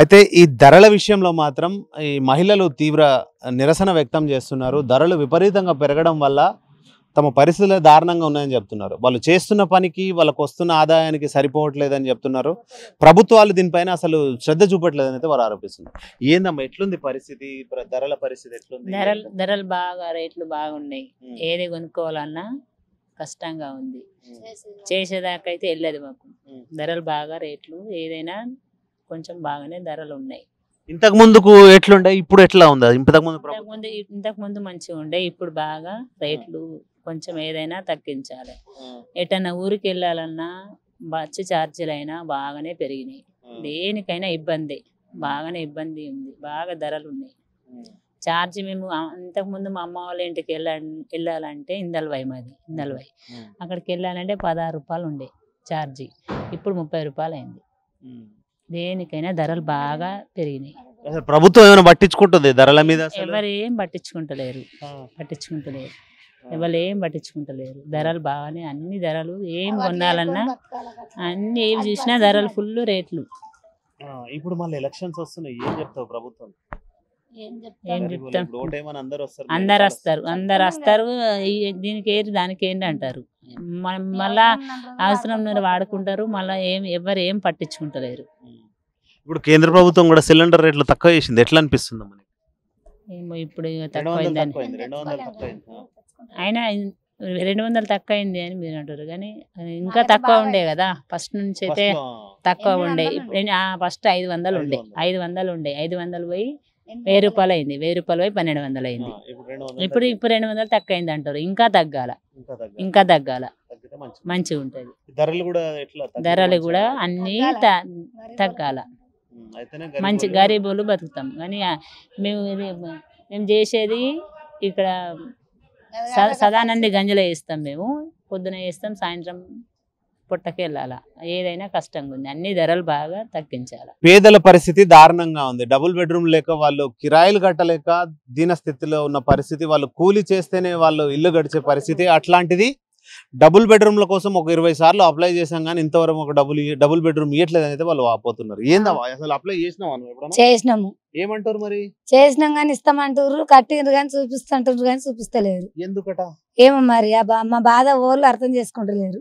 అయితే ఈ ధరల విషయంలో మాత్రం ఈ మహిళలు తీవ్ర నిరసన వ్యక్తం చేస్తున్నారు ధరలు విపరీతంగా పెరగడం వల్ల తమ పరిస్థితులు దారుణంగా ఉన్నాయని చెప్తున్నారు వాళ్ళు చేస్తున్న పనికి వాళ్ళకు వస్తున్న ఆదాయానికి సరిపోవట్లేదని చెప్తున్నారు ప్రభుత్వాలు దీనిపైన అసలు శ్రద్ధ చూపట్లేదని అయితే వారు ఆరోపిస్తున్నారు ఏందమ్మా ఎట్లుంది పరిస్థితి ధరల పరిస్థితి ఎట్లుంది ధరలు ధరలు బాగా రేట్లు బాగున్నాయి ఏది కొనుక్కోవాలన్నా కష్టంగా ఉంది చేసేదాకైతే వెళ్ళదు మాకు ధరలు బాగా రేట్లు ఏదైనా కొంచెం బాగానే ధరలు ఉన్నాయి ఇంతకు ముందుకు ఎట్లుండే ఇప్పుడు ఎట్లా ఉంది ఇంతకు ముందు ఇంతకు ముందు ఇంతకు ముందు మంచిగా ఉండే ఇప్పుడు బాగా రేట్లు కొంచెం ఏదైనా తగ్గించాలి ఎటన్నా ఊరికి వెళ్ళాలన్నా బస్సు ఛార్జీలు అయినా బాగానే పెరిగినాయి దేనికైనా ఇబ్బంది బాగానే ఇబ్బంది ఉంది బాగా ధరలు ఉన్నాయి చార్జ్ మేము ముందు మా అమ్మ వాళ్ళ ఇంటికి వెళ్ళాలంటే ఇందల్వాయి మాది ఇందల్వాయి అక్కడికి వెళ్ళాలంటే పదహారు రూపాయలు ఉండే ఛార్జీ ఇప్పుడు ముప్పై రూపాయలు అయింది దేనికైనా ధరలు బాగా పెరిగినాయి ప్రభుత్వం ఏమైనా పట్టించుకుంటుంది ధరల మీద ఎవరు ఏం పట్టించుకుంటలేరు పట్టించుకుంటలేరు ఎవరు ఏం పట్టించుకుంటలేరు ధరలు బాగానే అన్ని ధరలు ఏం కొనాలన్నా అన్ని ఏం చూసినా ధరలు ఫుల్ రేట్లు ఇప్పుడు మళ్ళీ ఎలక్షన్స్ వస్తున్నాయి ఏం చెప్తావు ప్రభుత్వం ఏం చెప్తాం అందరు వస్తారు అందరు వస్తారు దీనికి ఏరి దానికి ఏంటి అంటారు మళ్ళా అవసరం వాడుకుంటారు మళ్ళీ ఏం ఎవరు ఏం పట్టించుకుంటలేరు ఇప్పుడు కేంద్ర ప్రభుత్వం కూడా సిలిండర్ రేట్లు తక్కువ చేసింది ఎట్లా అనిపిస్తుంది ఏమో ఇప్పుడు ఇక అయినా రెండు వందలు తక్కువ అయింది అని మీరు అంటారు కానీ ఇంకా తక్కువ ఉండే కదా ఫస్ట్ నుంచి అయితే తక్కువ ఉండే ఫస్ట్ ఐదు వందలు ఉండే ఐదు వందలు ఉండే ఐదు వందలు పోయి వెయ్యి రూపాయలు అయింది వెయ్యి రూపాయలు పోయి పన్నెండు వందలు అయింది ఇప్పుడు ఇప్పుడు రెండు వందలు తక్కువ అయింది అంటారు ఇంకా తగ్గాల ఇంకా తగ్గాల మంచిగా ఉంటుంది ధరలు కూడా అన్ని తగ్గాల మంచి గరీబులు బతుకుతాం కానీ మేము ఇది మేము చేసేది ఇక్కడ సదానండి గంజలో వేస్తాం మేము పొద్దున వేస్తాం సాయంత్రం వెళ్ళాలా ఏదైనా కష్టంగా ఉంది అన్ని ధరలు బాగా తగ్గించాలి పేదల పరిస్థితి దారుణంగా ఉంది డబుల్ బెడ్రూమ్ లేక వాళ్ళు కిరాయిలు కట్టలేక దీన స్థితిలో ఉన్న పరిస్థితి వాళ్ళు కూలి చేస్తేనే వాళ్ళు ఇల్లు గడిచే పరిస్థితి అట్లాంటిది డబుల్ బెడ్రూమ్ల కోసం ఒక ఇరవై సార్లు అప్లై చేశాం కానీ ఇంతవరకు ఒక డబుల్ డబుల్ బెడ్రూమ్ ఇవ్వట్లేదు అయితే వాళ్ళు వాపోతున్నారు అసలు అప్లై చేసినావా చేసినాము ఏమంటారు మరి చేసినాం కానీ ఇస్తామంటారు కట్టిండ్రు కానీ చూపిస్తుంటారు కానీ చూపిస్తలేరు ఎందుకట ఏమో మరి మా బాధ వాళ్ళు అర్థం చేసుకుంటలేరు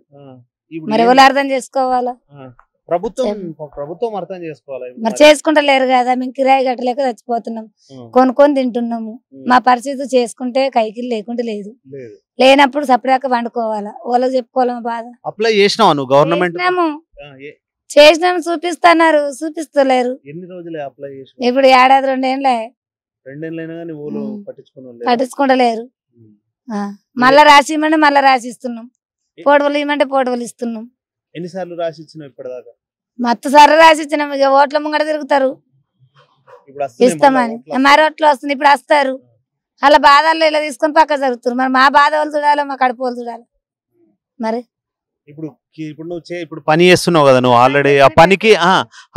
మరి ఎవరు అర్థం చేసుకోవాలా ప్రభుత్వం ప్రభుత్వం అర్థం చేసుకోవాలి మరి చేసుకుంటలేరు కదా మేము కిరాయి కట్టలేక చచ్చిపోతున్నాం కొనుక్కొని తింటున్నాము మా పరిస్థితి చేసుకుంటే కైకిల్ లేకుండా లేదు లేనప్పుడు సపరేట్ వండుకోవాలా వాళ్ళకి చెప్పుకోవాలి బాధ అప్లై చేసినావా నువ్వు గవర్నమెంట్ చేసినాము చూపిస్తున్నారు చూపిస్తలేరు ఎన్ని రోజులే అప్లై చేసి ఇప్పుడు ఏడాది రెండేళ్ళే పట్టించుకుంటలేరు మళ్ళా రాసి ఇవ్వమంటే మళ్ళా రాసిస్తున్నాం పొడవలు ఇవ్వమంటే పొడవలు ఇస్తున్నాం ఎన్నిసార్లు రాసి ఇచ్చినావు ఇప్పటిదాకా మత్తు సర్ర రాసి ఇచ్చిన ఇక ఓట్ల ముంగడ తిరుగుతారు ఇస్తామని మరి ఓట్లు వస్తుంది ఇప్పుడు వస్తారు అలా బాధల్లో ఇలా తీసుకొని పక్క జరుగుతారు మరి మా బాధ వాళ్ళు చూడాలి మా కడుపు వాళ్ళు చూడాలి మరి ఇప్పుడు ఇప్పుడు నువ్వు ఇప్పుడు పని చేస్తున్నావు కదా నువ్వు ఆల్రెడీ ఆ పనికి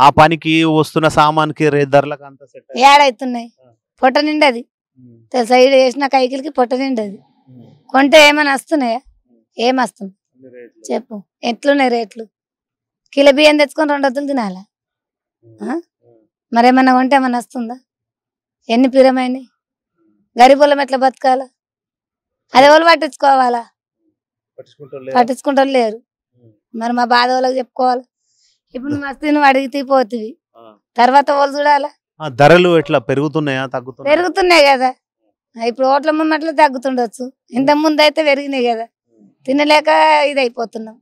ఆ పనికి వస్తున్న సామాన్కి ధరలకు అంత ఏడైతున్నాయి పొట్ట నిండది తెలుసా ఇది వేసిన కైకిలకి పొట్ట నిండది కొంటే ఏమైనా వస్తున్నాయా ఏం చెప్పు ఎట్లున్నాయి రేట్లు కిలో బియ్యం తెచ్చుకొని రెండు వద్దులు తినాలా మరేమన్నా కొంటే ఏమన్నా వస్తుందా ఎన్ని పిరమైనవి గరీబులం ఎట్లా బతకాల అది ఎవరు పట్టించుకోవాలా పట్టించుకుంటారు లేరు మరి మా బాధ వాళ్ళకి చెప్పుకోవాలి ఇప్పుడు మస్తు నువ్వు అడిగి పోతుంది తర్వాత వాళ్ళు చూడాలా ధరలు ఎట్లా పెరుగుతున్నాయా తగ్గుతున్నాయి పెరుగుతున్నాయి కదా ఇప్పుడు ఓట్ల అట్లా తగ్గుతుండొచ్చు ఇంత ముందు అయితే పెరిగినాయి కదా తినలేక ఇది అయిపోతున్నాం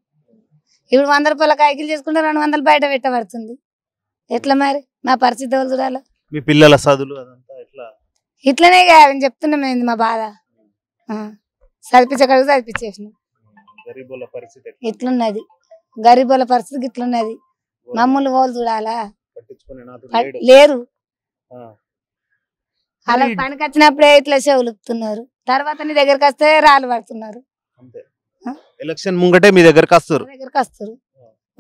ఇప్పుడు వంద రూపాయల కాయకిలు చేసుకుంటే రెండు వందలు బయట పెట్టబడుతుంది ఎట్లా మరి మా పరిస్థితి చూడాలి మీ పిల్లల ఇట్లనే కాదు చెప్తున్నా మేము మా బాధ చదివించగలిగి చదివించేసినాం ఇట్లున్నది గరీబుల పరిస్థితికి ఇట్లున్నది మమ్మల్ని వాళ్ళు చూడాలా లేరు అలా పనికి వచ్చినప్పుడే ఇట్లా చెవులుపుతున్నారు తర్వాత నీ దగ్గరికి వస్తే రాళ్ళు పడుతున్నారు ఎలక్షన్ ముంగటే మీ దగ్గర వస్తారు దగ్గరకు వస్తారు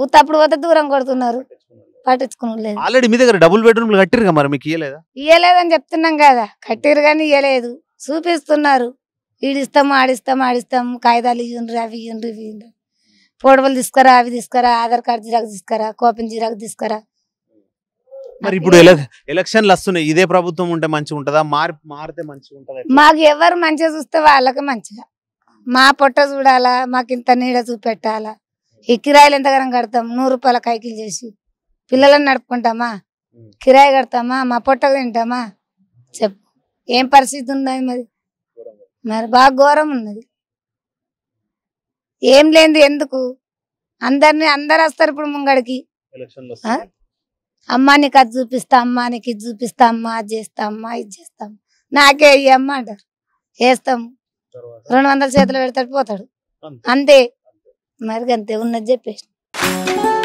ఉత్తప్పుడు పోతే దూరం కొడుతున్నారు పట్టించుకుని ఆల్రెడీ మీ దగ్గర డబుల్ బెడ్రూమ్ కట్టిరుగా మరి మీకు ఇయ్యలేదా ఇయ్యలేదని చెప్తున్నాం కదా కట్టిరు కానీ ఇయ్యలేదు చూపిస్తున్నారు ఈడిస్తాం ఆడిస్తాం ఆడిస్తాం కాగితాలు ఇవ్వండి అవి ఇవ్వండి ఇవి పోడవలు తీసుకురా అవి తీసుకురా ఆధార్ కార్డు జిరాకు తీసుకురా కోపం జిరాకు తీసుకురా మరి ఇప్పుడు ఎలక్షన్లు వస్తున్నాయి ఇదే ప్రభుత్వం ఉంటే మంచిగా ఉంటుందా మారి మారితే మంచిగా ఉంటుందా మాకు ఎవరు మంచిగా చూస్తే వాళ్ళకి మంచిగా మా పొట్ట చూడాలా మాకు ఇంత నీడ చూపెట్టాలా ఈ కిరాయిలు ఎంతగానం కడతాం నూరు రూపాయల కైకిలు చేసి పిల్లలను నడుపుకుంటామా కిరాయి కడతామా మా పొట్ట తింటామా చెప్పు ఏం పరిస్థితి ఉన్నది మరి మరి బాగా ఘోరం ఉన్నది ఏం లేదు ఎందుకు అందరిని అందరు వస్తారు ఇప్పుడు ముంగడికి అమ్మా అది చూపిస్తా అమ్మా నీకు ఇది చూపిస్తా అమ్మా అది చేస్తా అమ్మా ఇది చేస్తాం నాకే అయ్యమ్మా అమ్మ అంటారు వేస్తాము రెండు వందల చేతులు పెడతాడు పోతాడు అంతే మరి అంతే ఉన్నది చెప్పేసి